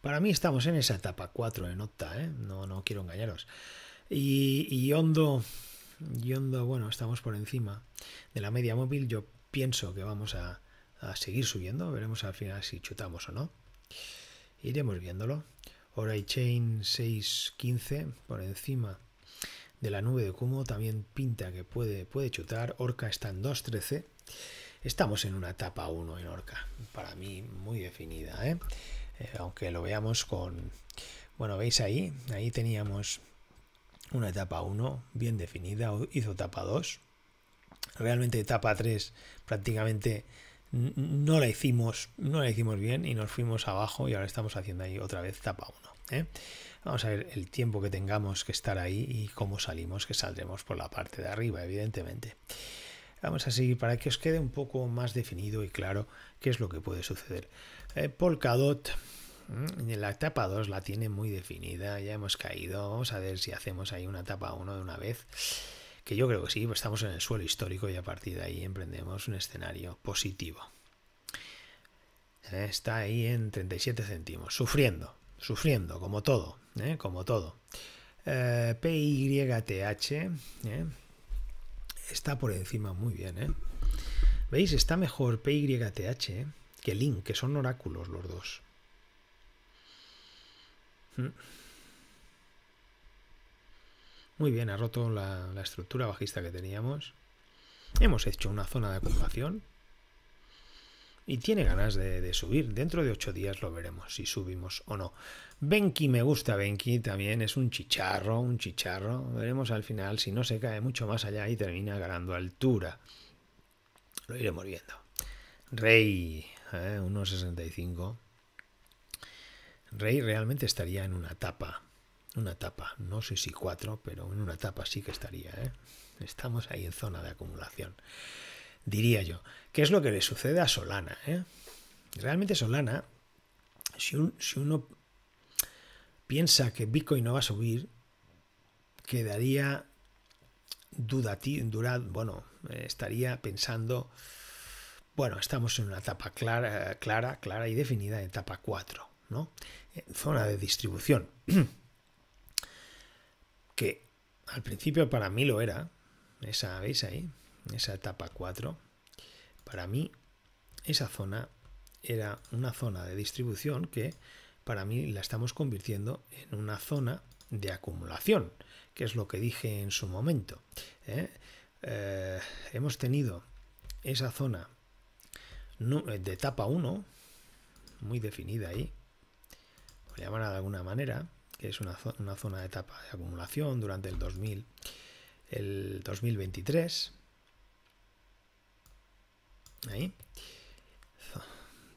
Para mí estamos en esa etapa 4 en Octa, ¿eh? no, no quiero engañaros. Y, Hondo, y bueno, estamos por encima de la media móvil. Yo pienso que vamos a, a seguir subiendo. Veremos al final si chutamos o no. Iremos viéndolo. Hora y Chain 6.15 por encima de la nube de Kumo también pinta que puede, puede chutar. Orca está en 2.13. Estamos en una etapa 1 en Orca, para mí muy definida. ¿eh? ¿eh? aunque lo veamos con... Bueno, veis ahí, ahí teníamos una etapa 1 bien definida, hizo etapa 2. Realmente etapa 3 prácticamente no la hicimos, no la hicimos bien y nos fuimos abajo y ahora estamos haciendo ahí otra vez etapa 1. ¿eh? Vamos a ver el tiempo que tengamos que estar ahí y cómo salimos, que saldremos por la parte de arriba, evidentemente. Vamos a seguir para que os quede un poco más definido y claro qué es lo que puede suceder. Eh, Polkadot, en mm, la etapa 2 la tiene muy definida, ya hemos caído. Vamos a ver si hacemos ahí una etapa 1 de una vez. Que yo creo que sí, pues estamos en el suelo histórico y a partir de ahí emprendemos un escenario positivo. Eh, está ahí en 37 céntimos, sufriendo, sufriendo, como todo. ¿eh? como todo. PYTH eh, ¿eh? está por encima muy bien. ¿Veis? Está mejor PYTH que Link, que son oráculos los dos. Mm. Muy bien, ha roto la, la estructura bajista que teníamos. Hemos hecho una zona de acumulación y tiene ganas de, subir. Dentro de ocho días lo veremos si subimos o no. Benki me gusta, Benki también es un chicharro, un chicharro. Veremos al final si no se cae mucho más allá y termina ganando altura. Lo iremos viendo. Rey, 1.65. Eh, Rey realmente estaría en una tapa. Una tapa, no sé si cuatro, pero en una tapa sí que estaría. Eh. Estamos ahí en zona de acumulación diría yo. ¿Qué es lo que le sucede a Solana? ¿eh? Realmente Solana, si, uno piensa que Bitcoin no va a subir, quedaría dudativo, bueno, estaría pensando, bueno, estamos en una etapa clara, clara, clara y definida, etapa 4, ¿no? Zona de distribución. que al principio para mí lo era, esa, ¿eh? ¿veis ahí? esa etapa 4, para mí esa zona era una zona de distribución que para mí la estamos convirtiendo en una zona de acumulación, que es lo que dije en su momento. ¿eh? Eh, hemos tenido esa zona eh, de etapa 1, muy definida ahí, por llamarla de alguna manera, que es una, zona, una zona de etapa de acumulación durante el, el 2023, Ahí.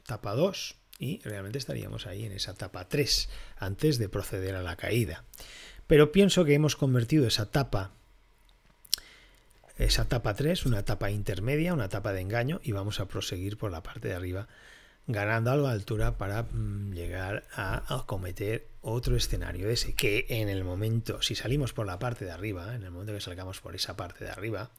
Tapa 2 y realmente estaríamos ahí en esa tapa 3 antes de proceder a la caída. Pero pienso que hemos convertido esa tapa esa tapa 3, una tapa intermedia, una tapa de engaño y vamos a proseguir por la parte de arriba ganando algo de altura para mm, llegar a, acometer otro escenario ese que en el momento, si salimos por la parte de arriba, en el momento que salgamos por esa parte de arriba,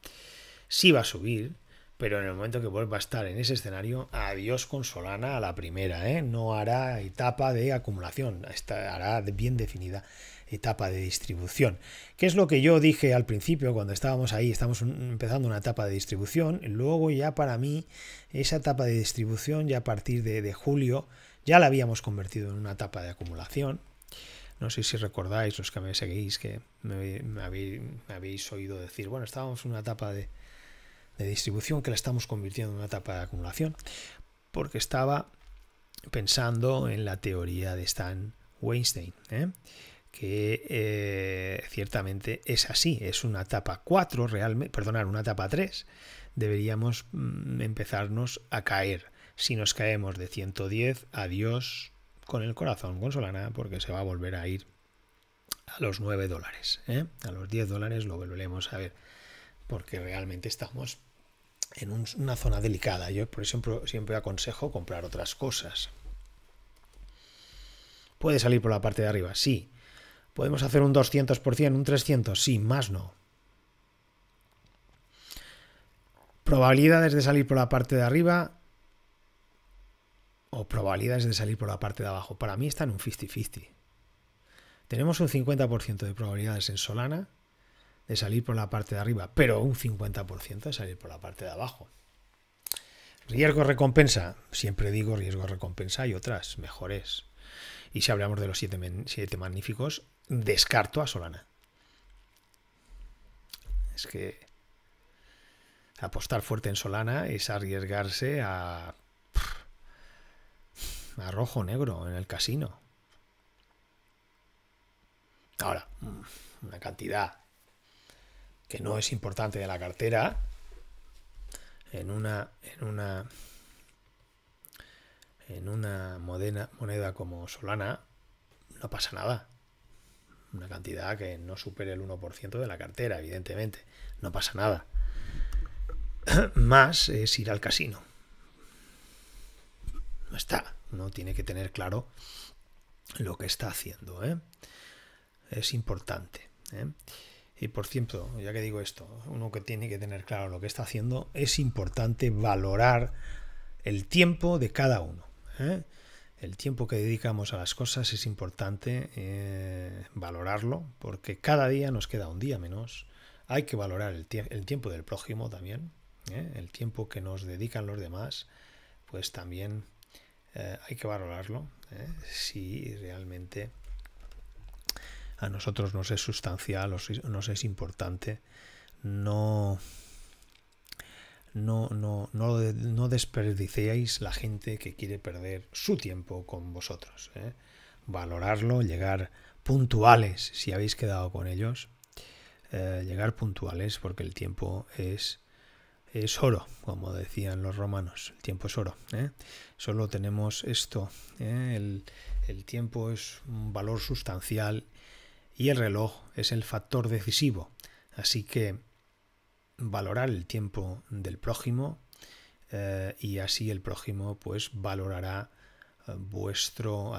si va a subir, pero en el momento que vuelva a estar en ese escenario, adiós con Solana a la primera. ¿eh? No hará etapa de acumulación, hará bien definida etapa de distribución. ¿Qué es lo que yo dije al principio cuando estábamos ahí? Estamos empezando una etapa de distribución. Luego ya para mí esa etapa de distribución ya a partir de, de julio ya la habíamos convertido en una etapa de acumulación. No sé si recordáis los que me seguís que me, habéis, me habéis oído decir, bueno, estábamos en una etapa de, de distribución que la estamos convirtiendo en una etapa de acumulación, porque estaba pensando en la teoría de Stan Weinstein, ¿eh? que eh, ciertamente es así, es una etapa 4 realmente, perdonar, una etapa 3, deberíamos mm, empezarnos a caer. Si nos caemos de 110, adiós con el corazón con porque se va a volver a ir a los 9 dólares. ¿eh? A los 10 dólares lo volveremos a ver, porque realmente estamos en una zona delicada. Yo por ejemplo siempre aconsejo comprar otras cosas. ¿Puede salir por la parte de arriba? Sí. ¿Podemos hacer un 200%, un 300%? Sí, más no. Probabilidades de salir por la parte de arriba o probabilidades de salir por la parte de abajo. Para mí está en un 50-50. Tenemos un 50% de probabilidades en Solana de salir por la parte de arriba, pero un 50% de salir por la parte de abajo. Riesgo-recompensa. Siempre digo riesgo-recompensa, y otras mejores. Y si hablamos de los siete, magníficos, descarto a Solana. Es que apostar fuerte en Solana es arriesgarse a, a rojo negro en el casino. Ahora, una cantidad que no es importante de la cartera, en una, en una, en una moneda como Solana, no pasa nada. Una cantidad que no supere el 1% de la cartera, evidentemente. No pasa nada. Más es ir al casino. No está. no tiene que tener claro lo que está haciendo. ¿eh? Es importante. ¿eh? Y por cierto, ya que digo esto, uno que tiene que tener claro lo que está haciendo, es importante valorar el tiempo de cada uno. ¿eh? El tiempo que dedicamos a las cosas es importante eh, valorarlo, porque cada día nos queda un día menos. Hay que valorar el, tiempo del prójimo también, ¿eh? el tiempo que nos dedican los demás, pues también hay que valorarlo si realmente a nosotros nos es sustancial, nos es importante, no, no, no, no, desperdiciéis la gente que quiere perder su tiempo con vosotros. ¿eh? Valorarlo, llegar puntuales si habéis quedado con ellos. Eh, llegar puntuales porque el tiempo es, es oro, como decían los romanos. El tiempo es oro. ¿eh? Solo tenemos esto. El, el tiempo es un valor sustancial y el reloj es el factor decisivo. Así que valorar el tiempo del prójimo eh, y así el prójimo pues valorará eh, vuestro,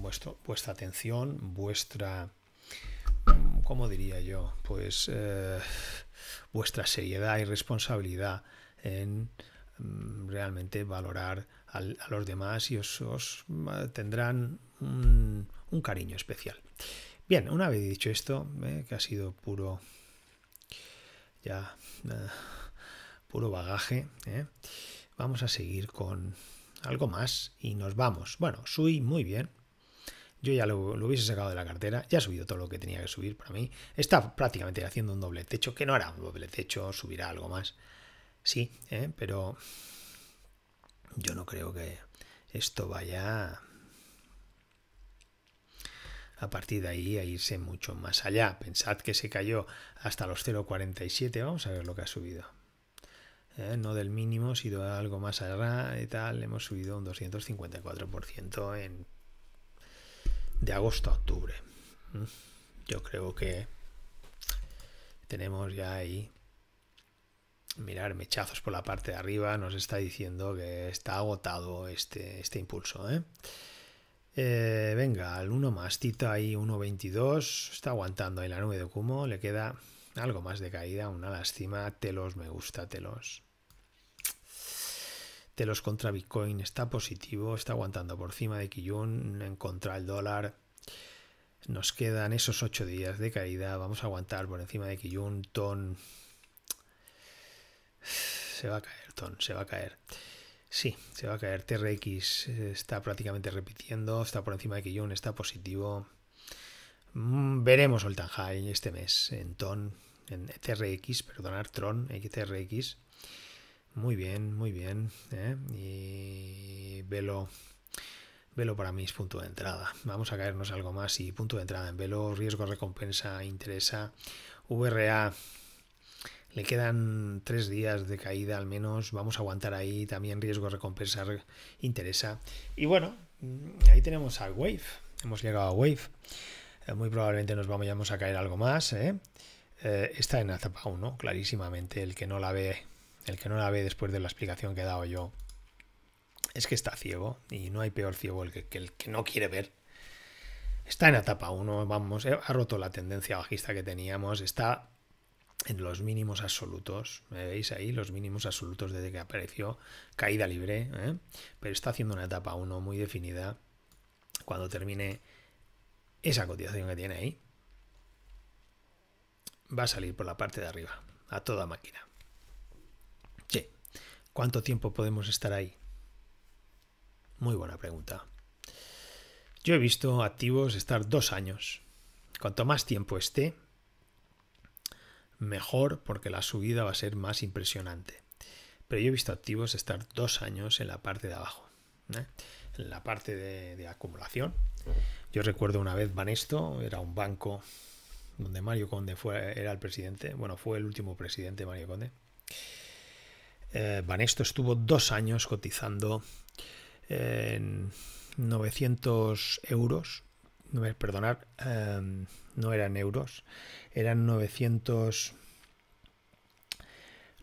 vuestro, vuestra atención, vuestra, mm, ¿cómo diría yo? Pues eh, vuestra seriedad y responsabilidad en mm, realmente valorar a los demás y os, tendrán un cariño especial. Bien, una vez dicho esto, eh, que ha sido puro. ya. Eh, puro bagaje, eh, vamos a seguir con algo más y nos vamos. Bueno, Sui, muy bien. Yo ya lo, hubiese sacado de la cartera, ya ha subido todo lo que tenía que subir para mí. Está prácticamente haciendo un doble techo, que no hará un doble techo, subirá algo más. Sí, pero yo no creo que esto vaya a partir de ahí a irse mucho más allá. Pensad que se cayó hasta los 0,47, vamos a ver lo que ha subido. Eh, no del mínimo, sino algo más allá y tal, hemos subido un 254% en, de agosto a octubre. Mm, yo creo que tenemos ya ahí mirar mechazos por la parte de arriba, nos está diciendo que está agotado este, este impulso. ¿eh? Eh, venga, al 1 más, Tita ahí 1.22. Está aguantando ahí la nube de Kumo. Le queda algo más de caída. Una lástima. Telos, me gusta Telos. Telos contra Bitcoin está positivo. Está aguantando por encima de Kiyun. En contra el dólar. Nos quedan esos 8 días de caída. Vamos a aguantar por encima de Kiyun. Ton. Se va a caer, Ton. Se va a caer. Sí, se va a caer. TRX eh, está prácticamente repitiendo, está por encima de Kijun, está positivo. Mm, veremos el Tanhai este mes en TON, en TRX, perdonar, Tron, TRX. Muy bien, muy bien. Eh, y velo, velo para mí es punto de entrada. Vamos a caernos algo más y punto de entrada en velo, riesgo, recompensa, interesa. VRA le quedan tres días de caída al menos. Vamos a aguantar ahí. También riesgo recompensa interesa. Y bueno, mm, ahí tenemos a Wave. Hemos llegado a Wave. Eh, muy probablemente nos vamos a caer algo más. ¿eh? Eh, está en etapa 1, Clarísimamente. El que no la ve. El que no la ve después de la explicación que he dado yo. Es que está ciego. Y no hay peor ciego el que, el que no quiere ver está en etapa 1, vamos, ha roto la tendencia bajista que teníamos, está en los mínimos absolutos. ¿Me veis ahí? Los mínimos absolutos desde que apareció caída libre. ¿eh? Pero está haciendo una etapa 1 muy definida cuando termine esa cotización que tiene ahí. Va a salir por la parte de arriba, a toda máquina. Che. ¿Cuánto tiempo podemos estar ahí? Muy buena pregunta. Yo he visto activos estar dos años. Cuanto más tiempo esté, mejor porque la subida va a ser más impresionante. Pero yo he visto activos estar dos años en la parte de abajo, ¿eh? en la parte de, acumulación. Yo recuerdo una vez Banesto, era un banco donde Mario Conde fue, era el presidente, bueno, fue el último presidente Mario Conde. Eh, Banesto estuvo dos años cotizando en 900 euros perdonar, em, no eran euros, eran 900...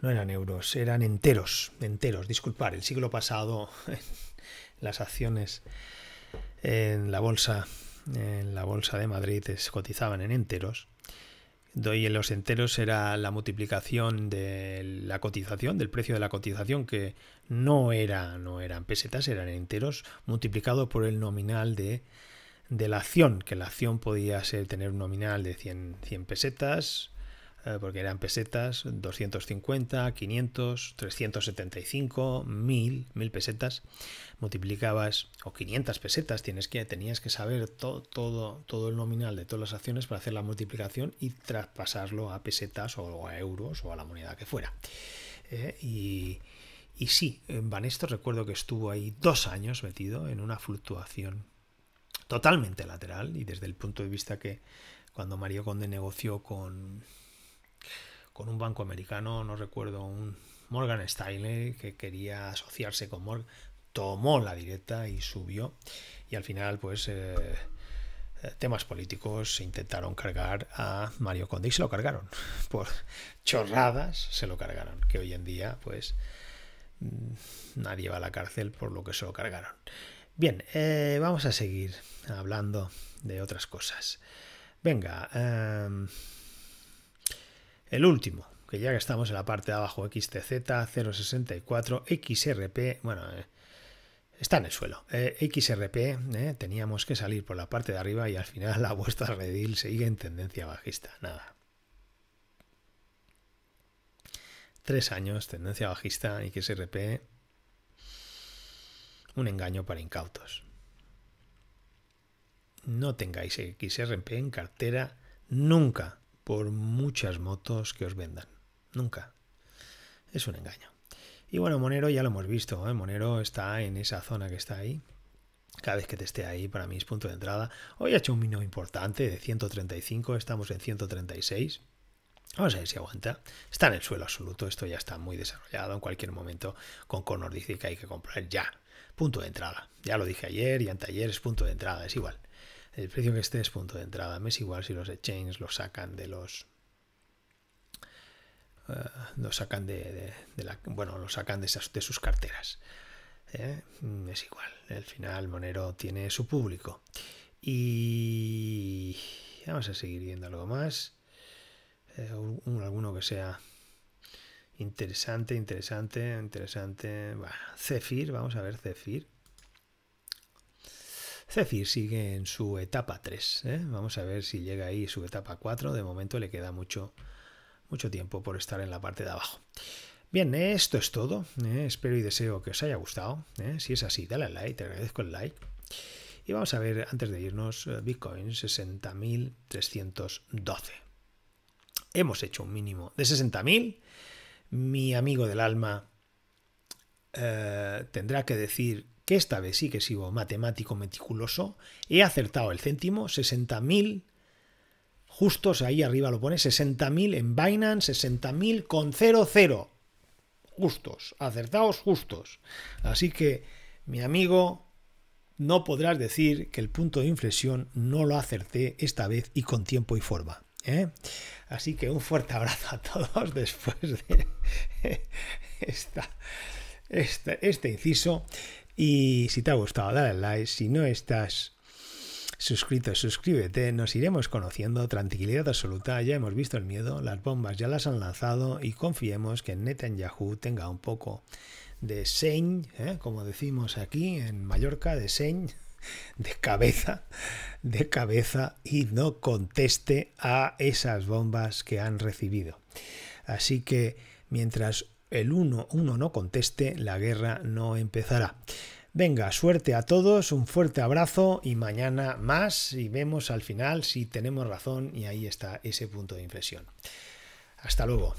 No eran euros, eran enteros, enteros, disculpar, el siglo pasado las acciones en la bolsa, en la bolsa de Madrid se cotizaban en enteros. Doy en los enteros era la multiplicación de la cotización, del precio de la cotización, que no era, no eran pesetas, eran enteros, multiplicado por el nominal de de la acción, que la acción podía ser tener un nominal de 100, 100 pesetas, eh, porque eran pesetas, 250, 500, 375, 1000, 1000 pesetas, multiplicabas, o 500 pesetas, tienes que, tenías que saber todo, todo el nominal de todas las acciones para hacer la multiplicación y traspasarlo a pesetas o a euros o a la moneda que fuera. Eh, y, y sí, Banesto recuerdo que estuvo ahí dos años metido en una fluctuación totalmente lateral y desde el punto de vista que cuando Mario Conde negoció con, con un banco americano, no recuerdo, un Morgan Stanley que quería asociarse con Morgan, tomó la directa y subió y al final pues... Eh, eh, temas políticos se intentaron cargar a Mario Conde y se lo cargaron. Por chorradas se lo cargaron. Que hoy en día, pues, mm, nadie va a la cárcel por lo que se lo cargaron. Bien, eh, vamos a seguir hablando de otras cosas. Venga, em, el último, que ya que estamos en la parte de abajo, XTZ064, XRP, bueno, eh, está en el suelo. Eh, XRP, teníamos que salir por la parte de arriba y al final la vuestra redil sigue en tendencia bajista, nada. Tres años, tendencia bajista, XRP, un engaño para incautos. No tengáis XRP en cartera nunca, por muchas motos que os vendan. Nunca. Es un engaño. Y bueno, Monero ya lo hemos visto. ¿eh? Monero está en esa zona que está ahí. Cada vez que te esté ahí, para mí es punto de entrada. Hoy ha hecho un mínimo importante de 135, estamos en 136. Vamos a ver si aguanta. Está en el suelo absoluto, esto ya está muy desarrollado. En cualquier momento, con Cornor dice que hay que comprar ya punto de entrada. Ya lo dije ayer y anteayer es punto de entrada, es igual. El precio que esté es punto de entrada. Me es igual si los exchanges lo sacan de los. Uh, sacan de, la, bueno, lo sacan de, de sus carteras. ¿eh? Mm, es igual. Al final, Monero tiene su público. Y vamos a seguir viendo algo más. Eh, alguno que sea Interesante, interesante, interesante. Bueno, vamos a ver Zephyr. Cefir sigue en su etapa 3. ¿eh? Vamos a ver si llega ahí su etapa 4. De momento le queda mucho, mucho tiempo por estar en la parte de abajo. Bien, esto es todo. ¿eh? Espero y deseo que os haya gustado. ¿eh? Si es así, dale like, te agradezco el like. Y vamos a ver, antes de irnos, Bitcoin 60.312. Hemos hecho un mínimo de 60.000 mi amigo del alma eh, tendrá que decir que esta vez sí que sigo matemático meticuloso. He acertado el céntimo, 60.000, justos ahí arriba lo pone, 60.000 en Binance, 60.000 con 00. Justos, acertados justos. Así que, mi amigo, no podrás decir que el punto de inflexión no lo acerté esta vez y con tiempo y forma. ¿eh? Así que un fuerte abrazo a todos después de esta, este inciso. Y si te ha gustado, dale like. Si no estás suscrito, suscríbete. Nos iremos conociendo. Tranquilidad absoluta. Ya hemos visto el miedo. Las bombas ya las han lanzado. Y confiemos que Netanyahu tenga un poco de señ, ¿eh? como decimos aquí en Mallorca, de señ de cabeza, de cabeza y no conteste a esas bombas que han recibido. Así que mientras el uno, uno no conteste, la guerra no empezará. Venga, suerte a todos, un fuerte abrazo y mañana más y vemos al final si tenemos razón y ahí está ese punto de inflexión. Hasta luego.